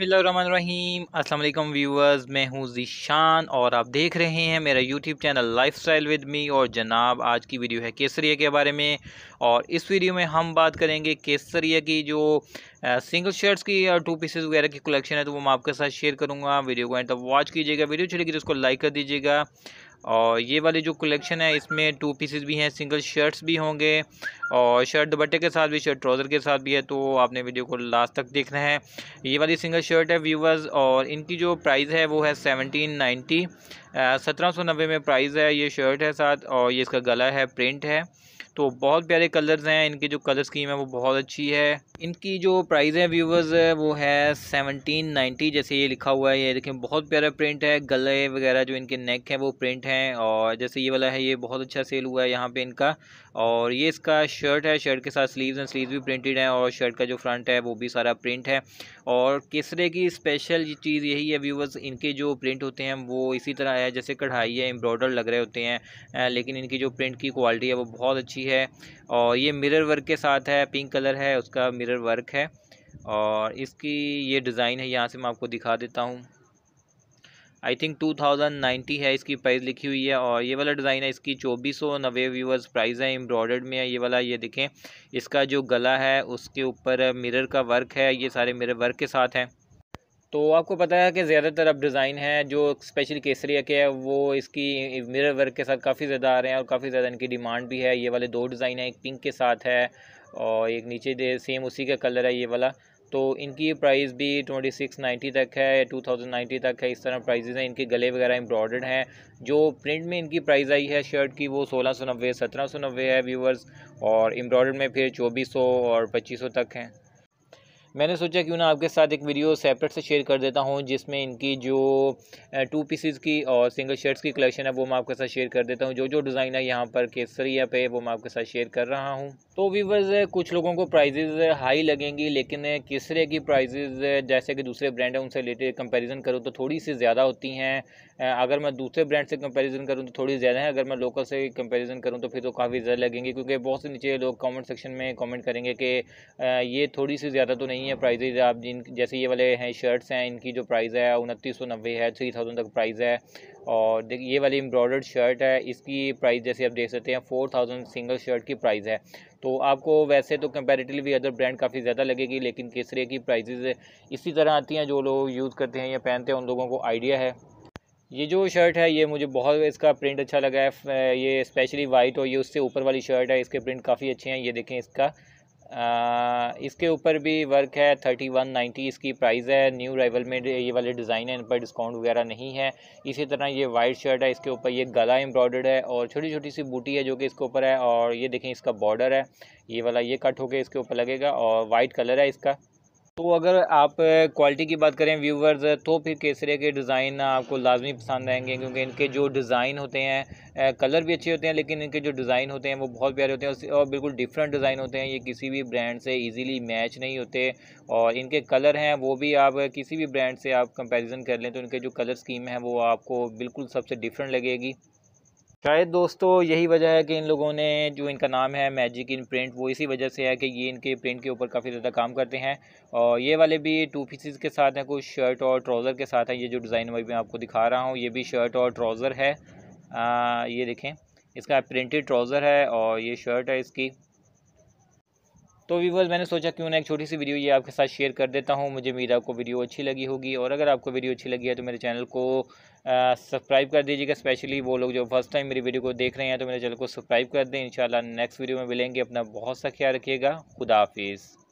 बिसमीम अस्सलाम व्यूअर्स मैं हूँ जीशान और आप देख रहे हैं मेरा YouTube channel lifestyle with me और जनाब आज की वीडियो है केसरिया के बारे में और इस वीडियो में हम बात करेंगे केसरिया की जो सिंगल शर्ट्स की और टू पीसेस वगैरह की कलेक्शन है तो वो मैं आपके साथ शेयर करूँगा वीडियो को एंड तक वॉच कीजिएगा वीडियो चलेगी तो उसको लाइक कर दीजिएगा और ये वाली जो कलेक्शन है इसमें टू पीसेस भी हैं सिंगल शर्ट्स भी होंगे और शर्ट दुपट्टे के साथ भी शर्ट ट्राउज़र के साथ भी है तो आपने वीडियो को लास्ट तक देखना है ये वाली सिंगल शर्ट है व्यूवर्स और इनकी जो प्राइस है वो है सेवनटीन नाइन्टी सत्रह सौ नब्बे में प्राइस है ये शर्ट है साथ और ये इसका गला है प्रिंट है तो बहुत प्यारे कलर्स हैं इनके जो कलर स्कीम है वो बहुत अच्छी है इनकी जो प्राइस है व्यूवर्स वो है सेवनटीन नाइन्टी जैसे ये लिखा हुआ है ये देखें बहुत प्यारा प्रिंट है गले वगैरह जो इनके नेक है वो प्रिंट हैं और जैसे ये वाला है ये बहुत अच्छा सेल हुआ है यहाँ पे इनका और ये इसका शर्ट है शर्ट के साथ स्लीव्स एंड स्लीव्स भी प्रिंटेड हैं और शर्ट का जो फ्रंट है वो भी सारा प्रिंट है और केसरे की स्पेशल चीज़ यही है व्यूवर्स इनके जो प्रिंट होते हैं वो इसी तरह है जैसे कढ़ाई है एम्ब्रॉयडर लग रहे होते हैं लेकिन इनकी जो प्रिंट की क्वालिटी है वो बहुत अच्छी की है और ये मिरर वर्क के साथ है पिंक कलर है उसका मिरर वर्क है और इसकी ये डिज़ाइन है यहाँ से मैं आपको दिखा देता हूँ I think two thousand ninety है इसकी प्राइस लिखी हुई है और ये वाला डिज़ाइन है इसकी चौबीस सौ नब्बे व्यूवर्स प्राइस है एम्ब्रॉयडर्ड में है ये वाला ये देखें इसका जो गला है उसके ऊपर मिरर का वर्क है ये सारे मिरर वर्क के साथ हैं तो आपको पता है कि ज़्यादातर अब डिज़ाइन है जो स्पेशल केसरिया के है वो इसकी मिरर वर्क के साथ काफ़ी ज़्यादा आ रहे हैं और काफ़ी ज़्यादा इनकी डिमांड भी है ये वाले दो डिज़ाइन है एक पिंक के साथ है और एक नीचे दे सेम उसी का कलर है ये वाला तो इनकी प्राइस भी ट्वेंटी सिक्स नाइन्टी तक है टू थाउजेंड नाइन्टी तक है इस तरह प्राइजेज़ हैं इनके गले वगैरह एम्ब्रॉयड हैं जो प्रिंट में इनकी प्राइस आई है शर्ट की वो सोलह सौ नब्बे सत्रह सौ नब्बे है व्यूवर्स और एम्ब्रॉडर्ड में फिर चौबीस सौ और पच्चीस सौ तक हैं मैंने सोचा क्यों ना आपके साथ एक वीडियो सेपरेट से शेयर कर देता हूँ जिसमें इनकी जो टू पीसीज़ की और सिंगल शर्ट्स की कलेक्शन है वो मैं आपके साथ शेयर कर देता हूँ जो जो डिज़ाइन है यहाँ पर केसरिया पे वो मैं आपके साथ शेयर कर रहा हूँ तो वीवर्स कुछ लोगों को प्राइजेज हाई लगेंगी लेकिन केसरे की प्राइजेज जैसे कि दूसरे ब्रांड हैं उनसे रिलेटेड कंपेरिजन करूँ तो थोड़ी सी ज़्यादा होती तो हैं अगर मैं दूसरे ब्रांड से कंपेरिजन करूँ तो थोड़ी ज़्यादा है अगर मैं लोकल से कंपेरिजन करूँ तो फिर तो काफ़ी ज़्यादा लगेंगी क्योंकि बहुत से नीचे लोग कॉमेंट सेक्शन में कॉमेंट करेंगे कि ये थोड़ी सी ज़्यादा तो नहीं नहीं है प्राइजेज आप जिन जैसे ये वाले हैं शर्ट्स हैं इनकी जो प्राइस है उनतीस सौ नब्बे है थ्री थाउजेंड तक प्राइस है और ये वाली एम्ब्रॉयडर्ड शर्ट है इसकी प्राइस जैसे आप देख सकते हैं फोर थाउजेंड सिंगल शर्ट की प्राइस है तो आपको वैसे तो कंपेरेटिवली अदर ब्रांड काफ़ी ज़्यादा लगेगी लेकिन केसरे की प्राइजेज इसी तरह आती हैं जो लोग यूज़ करते हैं या पहनते हैं उन लोगों को आइडिया है ये जो शर्ट है ये मुझे बहुत इसका प्रिंट अच्छा लगा है ये स्पेशली वाइट और ये उससे ऊपर वाली शर्ट है इसके प्रिंट काफ़ी अच्छे हैं ये देखें इसका इसके ऊपर भी वर्क है थर्टी वन नाइन्टी इसकी प्राइस है न्यू राइवल में ये वाले डिज़ाइन है इन पर डिस्काउंट वगैरह नहीं है इसी तरह ये वाइट शर्ट है इसके ऊपर ये गला एम्ब्रॉयडर्ड है और छोटी छोटी सी बूटी है जो कि इसके ऊपर है और ये देखें इसका बॉर्डर है ये वाला ये कट होकर इसके ऊपर लगेगा और वाइट कलर है इसका तो अगर आप क्वालिटी की बात करें व्यूवर्स तो फिर केसरे के डिज़ाइन आपको लाजमी पसंद आएंगे क्योंकि इनके जो डिज़ाइन होते हैं कलर भी अच्छे होते हैं लेकिन इनके जो डिज़ाइन होते हैं वो बहुत प्यारे होते हैं और बिल्कुल डिफरेंट डिज़ाइन होते हैं ये किसी भी ब्रांड से इजीली मैच नहीं होते और इनके कलर हैं वो भी आप किसी भी ब्रांड से आप कंपेरिजन कर लें तो इनके जो कलर स्कीम है वो आपको बिल्कुल सबसे डिफरेंट लगेगी शायद दोस्तों यही वजह है कि इन लोगों ने जो इनका नाम है मैजिक इन प्रिंट वो इसी वजह से है कि ये इनके प्रिंट के ऊपर काफ़ी ज़्यादा काम करते हैं और ये वाले भी टू पीसीज के साथ हैं कुछ शर्ट और ट्राउज़र के साथ हैं ये जो डिज़ाइन वही मैं आपको दिखा रहा हूँ ये भी शर्ट और ट्राउज़र है आ, ये देखें इसका प्रिंटेड ट्राउज़र है और ये शर्ट है इसकी तो वीवर्स मैंने सोचा क्यों ना एक छोटी सी वीडियो ये आपके साथ शेयर कर देता हूँ मुझे उम्मीद आपको वीडियो अच्छी लगी होगी और अगर आपको वीडियो अच्छी लगी है तो मेरे चैनल को सब्सक्राइब कर दीजिएगा स्पेशली वो लोग जो फर्स्ट टाइम मेरी वीडियो को देख रहे हैं तो मेरे चैनल को सब्सक्राइब कर दें इन नेक्स्ट वीडियो में मिलेंगे अपना बहुत सा ख्याल रखिएगा खुदा हाफिज़